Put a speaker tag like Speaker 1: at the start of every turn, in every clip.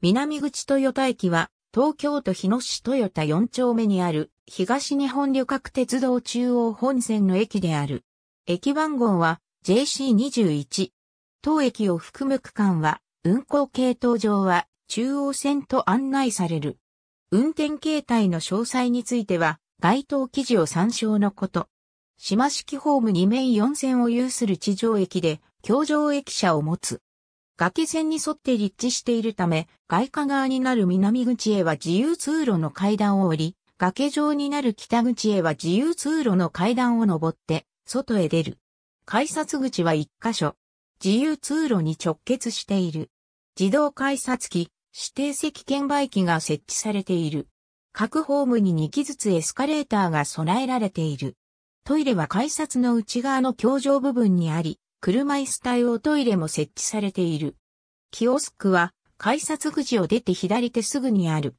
Speaker 1: 南口豊田駅は、東京都日野市豊田4丁目にある、東日本旅客鉄道中央本線の駅である。駅番号は JC21。当駅を含む区間は、運行系統上は中央線と案内される。運転形態の詳細については、該当記事を参照のこと。島式ホーム2面4線を有する地上駅で、橋上駅舎を持つ。崖線に沿って立地しているため、外貨側になる南口へは自由通路の階段を降り、崖上になる北口へは自由通路の階段を登って、外へ出る。改札口は1箇所。自由通路に直結している。自動改札機、指定席券売機が設置されている。各ホームに2機ずつエスカレーターが備えられている。トイレは改札の内側の橋上部分にあり、車椅子対応トイレも設置されている。キオスクは改札口を出て左手すぐにある。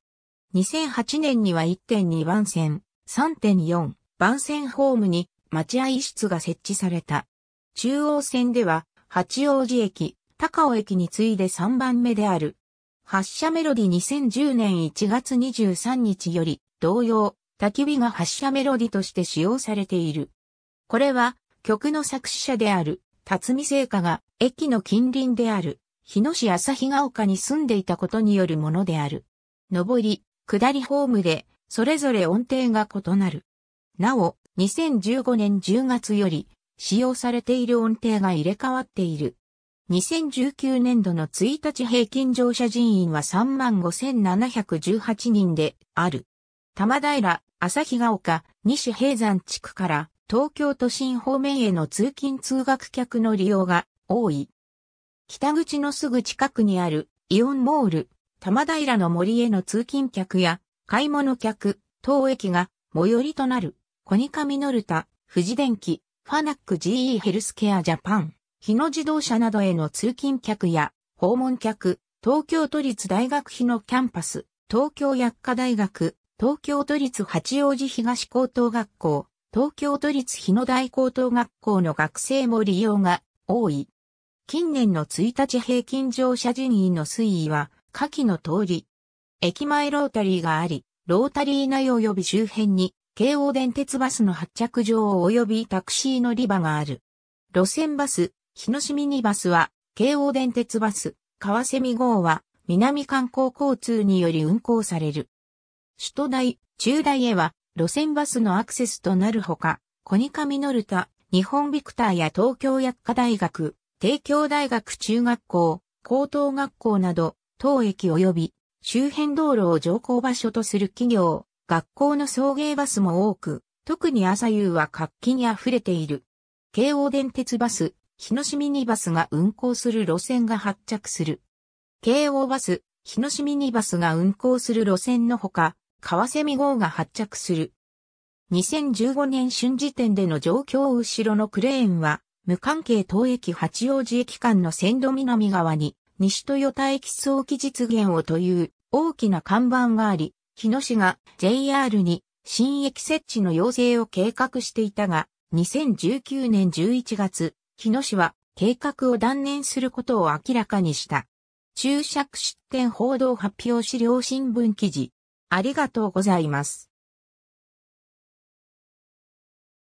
Speaker 1: 2008年には1.2番線、3.4番線ホームに待合室が設置された。中央線では八王子駅、高尾駅に次いで3番目である。発車メロディ2010年1月23日より同様、焚き火が発車メロディとして使用されている。これは曲の作詞者である辰巳製菓が駅の近隣である日野市日ヶ丘に住んでいたことによるものである。上り、下りホームでそれぞれ音程が異なる。なお、2015年10月より使用されている音程が入れ替わっている。2019年度の1日平均乗車人員は35,718人である。玉平、日ヶ丘、西平山地区から東京都心方面への通勤通学客の利用が多い。北口のすぐ近くにあるイオンモール、玉平の森への通勤客や買い物客、当駅が最寄りとなる、コニカミノルタ、富士電機、ファナック GE ヘルスケアジャパン、日野自動車などへの通勤客や訪問客、東京都立大学日野キャンパス、東京薬科大学、東京都立八王子東高等学校、東京都立日野大高等学校の学生も利用が多い。近年の1日平均乗車人員の推移は下記の通り。駅前ロータリーがあり、ロータリー内及び周辺に京王電鉄バスの発着場及びタクシー乗り場がある。路線バス、日野市ミニバスは、京王電鉄バス、川瀬美号は、南観光交通により運行される。首都大、中大へは、路線バスのアクセスとなるほか、コニカミノルタ、日本ビクターや東京薬科大学、帝京大学中学校、高等学校など、当駅及び周辺道路を乗降場所とする企業、学校の送迎バスも多く、特に朝夕は活気に溢れている。京王電鉄バス、日野市ミニバスが運行する路線が発着する。京王バス、日野市ミニバスが運行する路線のほか、川蝉号が発着する。2015年春時点での状況後ろのクレーンは、無関係東駅八王子駅間の線路南側に、西豊田駅早期実現をという大きな看板があり、日野市が JR に新駅設置の要請を計画していたが、2019年11月、日野市は計画を断念することを明らかにした。注釈出点報道発表資料新聞記事。ありがとうございます。